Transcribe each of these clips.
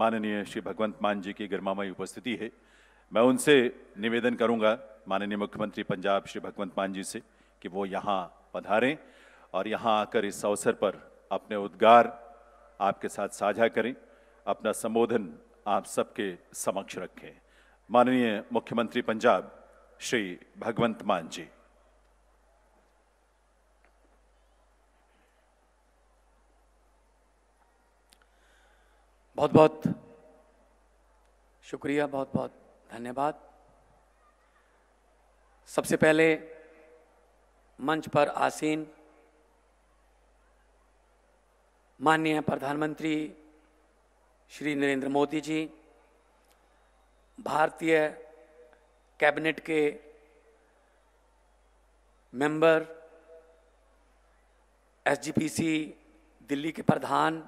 माननीय श्री भगवंत मान जी की गर्मामयी उपस्थिति है मैं उनसे निवेदन करूंगा माननीय मुख्यमंत्री पंजाब श्री भगवंत मान जी से कि वो यहाँ पधारें और यहाँ आकर इस अवसर पर अपने उद्गार आपके साथ साझा करें अपना संबोधन आप सबके समक्ष रखें माननीय मुख्यमंत्री पंजाब श्री भगवंत मान जी बहुत बहुत शुक्रिया बहुत बहुत धन्यवाद सबसे पहले मंच पर आसीन माननीय प्रधानमंत्री श्री नरेंद्र मोदी जी भारतीय कैबिनेट के मेंबर एसजीपीसी दिल्ली के प्रधान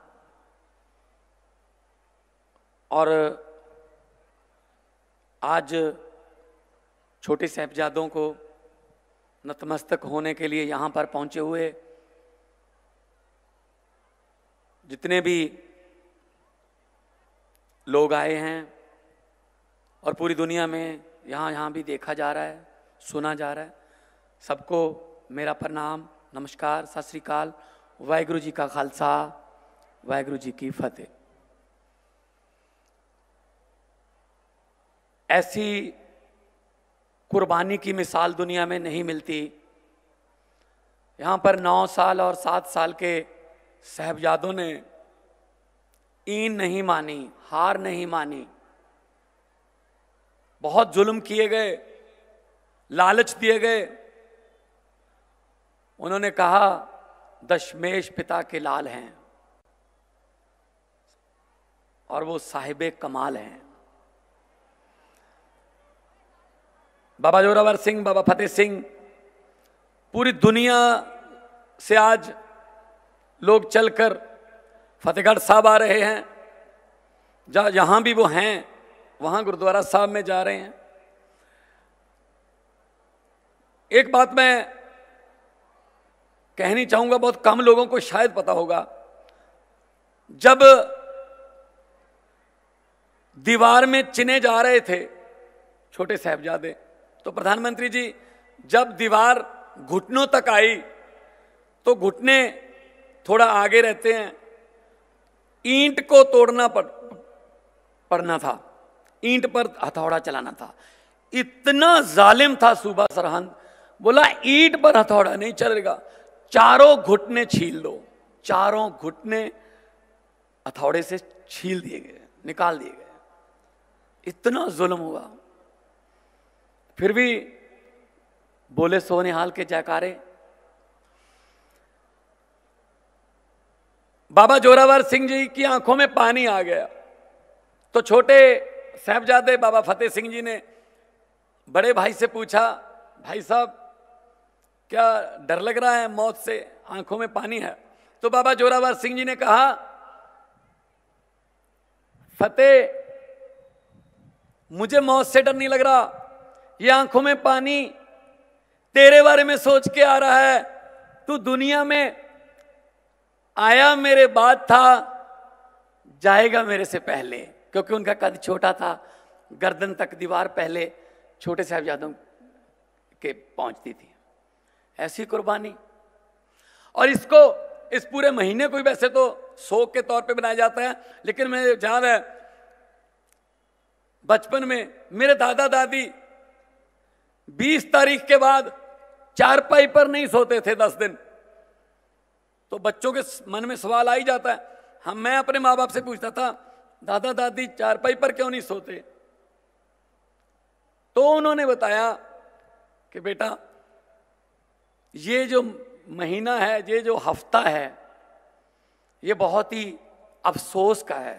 और आज छोटे साहबजादों को नतमस्तक होने के लिए यहाँ पर पहुँचे हुए जितने भी लोग आए हैं और पूरी दुनिया में यहाँ यहाँ भी देखा जा रहा है सुना जा रहा है सबको मेरा प्रणाम नमस्कार सत श्रीकाल वाहगुरु जी का खालसा वाहगुरु जी की फतेह ऐसी कुर्बानी की मिसाल दुनिया में नहीं मिलती यहाँ पर नौ साल और सात साल के साहबजादों ने ईन नहीं मानी हार नहीं मानी बहुत जुल्म किए गए लालच दिए गए उन्होंने कहा दशमेश पिता के लाल हैं और वो साहिब कमाल हैं बाबा जोरावर सिंह बाबा फतेह सिंह पूरी दुनिया से आज लोग चलकर फतेहगढ़ साहब आ रहे हैं जहाँ जहाँ भी वो हैं वहाँ गुरुद्वारा साहब में जा रहे हैं एक बात मैं कहनी चाहूँगा बहुत कम लोगों को शायद पता होगा जब दीवार में चिने जा रहे थे छोटे साहबजादे तो प्रधानमंत्री जी जब दीवार घुटनों तक आई तो घुटने थोड़ा आगे रहते हैं ईंट को तोड़ना पड़ पड़ना था ईंट पर हथौड़ा चलाना था इतना जालिम था सूबा सरहद बोला ईट पर हथौड़ा नहीं चलेगा चारों घुटने छील दो चारों घुटने हथौड़े से छील दिए गए निकाल दिए गए इतना जुल्म हुआ फिर भी बोले सोनिहाल के जयकारे बाबा जोरावर सिंह जी की आंखों में पानी आ गया तो छोटे साहबजादे बाबा फतेह सिंह जी ने बड़े भाई से पूछा भाई साहब क्या डर लग रहा है मौत से आंखों में पानी है तो बाबा जोरावर सिंह जी ने कहा फतेह मुझे मौत से डर नहीं लग रहा ये आंखों में पानी तेरे बारे में सोच के आ रहा है तू दुनिया में आया मेरे बाद था जाएगा मेरे से पहले क्योंकि उनका कद छोटा था गर्दन तक दीवार पहले छोटे साहबजादों के पहुंचती थी ऐसी कुर्बानी और इसको इस पूरे महीने को वैसे तो शोक के तौर पे बनाया जाता है लेकिन मैं रहा है बचपन में मेरे दादा दादी बीस तारीख के बाद चारपाई पर नहीं सोते थे दस दिन तो बच्चों के मन में सवाल आ ही जाता है हम मैं अपने माँ बाप से पूछता था दादा दादी चारपाई पर क्यों नहीं सोते तो उन्होंने बताया कि बेटा ये जो महीना है ये जो हफ्ता है ये बहुत ही अफसोस का है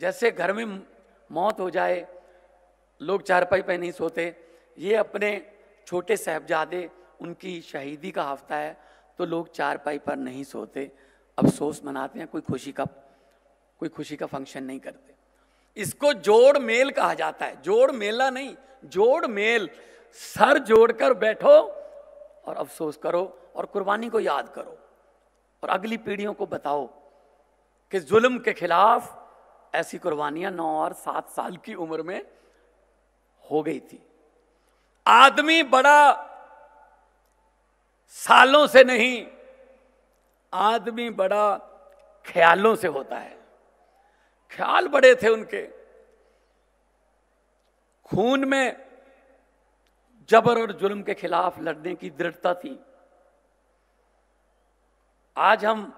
जैसे घर में मौत हो जाए लोग चारपाई पर नहीं सोते ये अपने छोटे साहबजादे उनकी शहीदी का हफ्ता है तो लोग चार पाई पर नहीं सोते अफसोस मनाते हैं कोई खुशी का कोई खुशी का फंक्शन नहीं करते इसको जोड़ मेल कहा जाता है जोड़ मेला नहीं जोड़ मेल सर जोड़कर बैठो और अफसोस करो और कुर्बानी को याद करो और अगली पीढ़ियों को बताओ कि जुल्म के खिलाफ ऐसी कुर्बानियां नौ और सात साल की उम्र में हो गई थी आदमी बड़ा सालों से नहीं आदमी बड़ा ख्यालों से होता है ख्याल बड़े थे उनके खून में जबर और जुल्म के खिलाफ लड़ने की दृढ़ता थी आज हम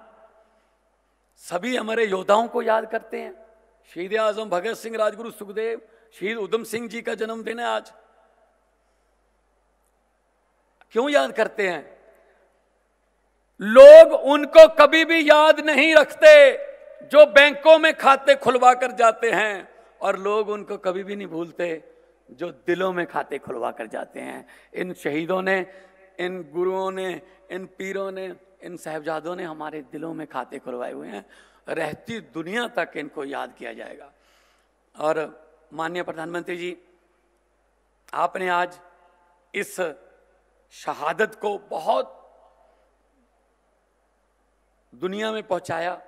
सभी हमारे योद्धाओं को याद करते हैं शहीद आजम भगत सिंह राजगुरु सुखदेव शहीद उधम सिंह जी का जन्मदिन है आज क्यों याद करते हैं लोग उनको कभी भी याद नहीं रखते जो बैंकों में खाते खुलवा कर जाते हैं और लोग उनको कभी भी नहीं भूलते जो दिलों में खाते खुलवा कर जाते हैं इन शहीदों ने इन गुरुओं ने इन पीरों ने इन साहबजादों ने हमारे दिलों में खाते खुलवाए हुए हैं रहती दुनिया तक इनको याद किया जाएगा और माननीय प्रधानमंत्री जी आपने आज इस शहादत को बहुत दुनिया में पहुंचाया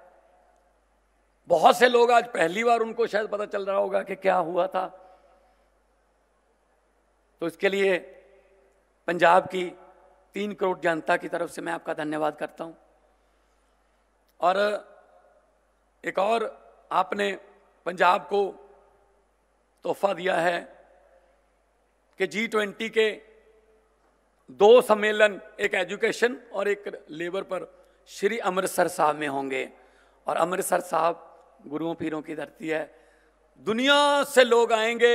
बहुत से लोग आज पहली बार उनको शायद पता चल रहा होगा कि क्या हुआ था तो इसके लिए पंजाब की तीन करोड़ जनता की तरफ से मैं आपका धन्यवाद करता हूं और एक और आपने पंजाब को तोहफा दिया है कि जी ट्वेंटी के दो सम्मेलन एक एजुकेशन और एक लेबर पर श्री अमृतसर साहब में होंगे और अमृतसर साहब गुरुओं पीरों की धरती है दुनिया से लोग आएंगे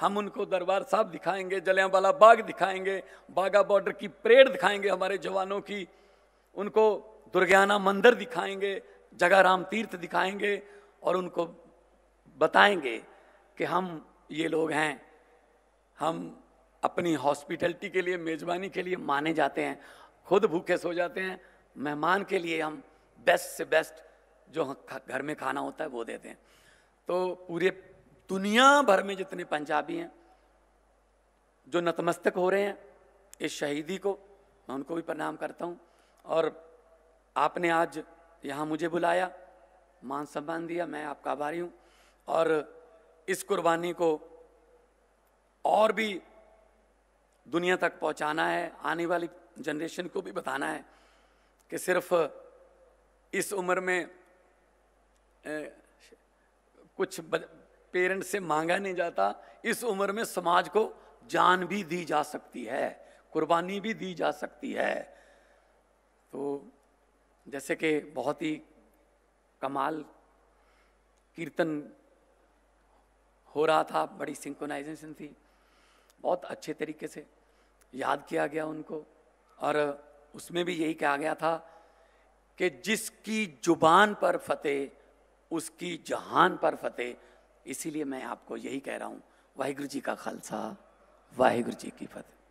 हम उनको दरबार साहब दिखाएंगे जलियांवाला बाग दिखाएंगे बागा बॉर्डर की परेड दिखाएंगे हमारे जवानों की उनको दुर्गयाना मंदिर दिखाएंगे जगह राम तीर्थ दिखाएंगे और उनको बताएंगे कि हम ये लोग हैं हम अपनी हॉस्पिटलिटी के लिए मेज़बानी के लिए माने जाते हैं खुद भूखे सो जाते हैं मेहमान के लिए हम बेस्ट से बेस्ट जो घर में खाना होता है वो देते हैं तो पूरे दुनिया भर में जितने पंजाबी हैं जो नतमस्तक हो रहे हैं इस शहीदी को मैं उनको भी प्रणाम करता हूँ और आपने आज यहाँ मुझे बुलाया मान सम्मान दिया मैं आपका आभारी हूँ और इस कुर्बानी को और भी दुनिया तक पहुंचाना है आने वाली जनरेशन को भी बताना है कि सिर्फ इस उम्र में ए, कुछ पेरेंट्स से मांगा नहीं जाता इस उम्र में समाज को जान भी दी जा सकती है कुर्बानी भी दी जा सकती है तो जैसे कि बहुत ही कमाल कीर्तन हो रहा था बड़ी सिंकोनाइजेशन थी बहुत अच्छे तरीके से याद किया गया उनको और उसमें भी यही कहा गया था कि जिसकी जुबान पर फतेह उसकी जहान पर फतेह इसीलिए मैं आपको यही कह रहा हूँ वाहिगुरु जी का खालसा वाहिगुरु जी की फतेह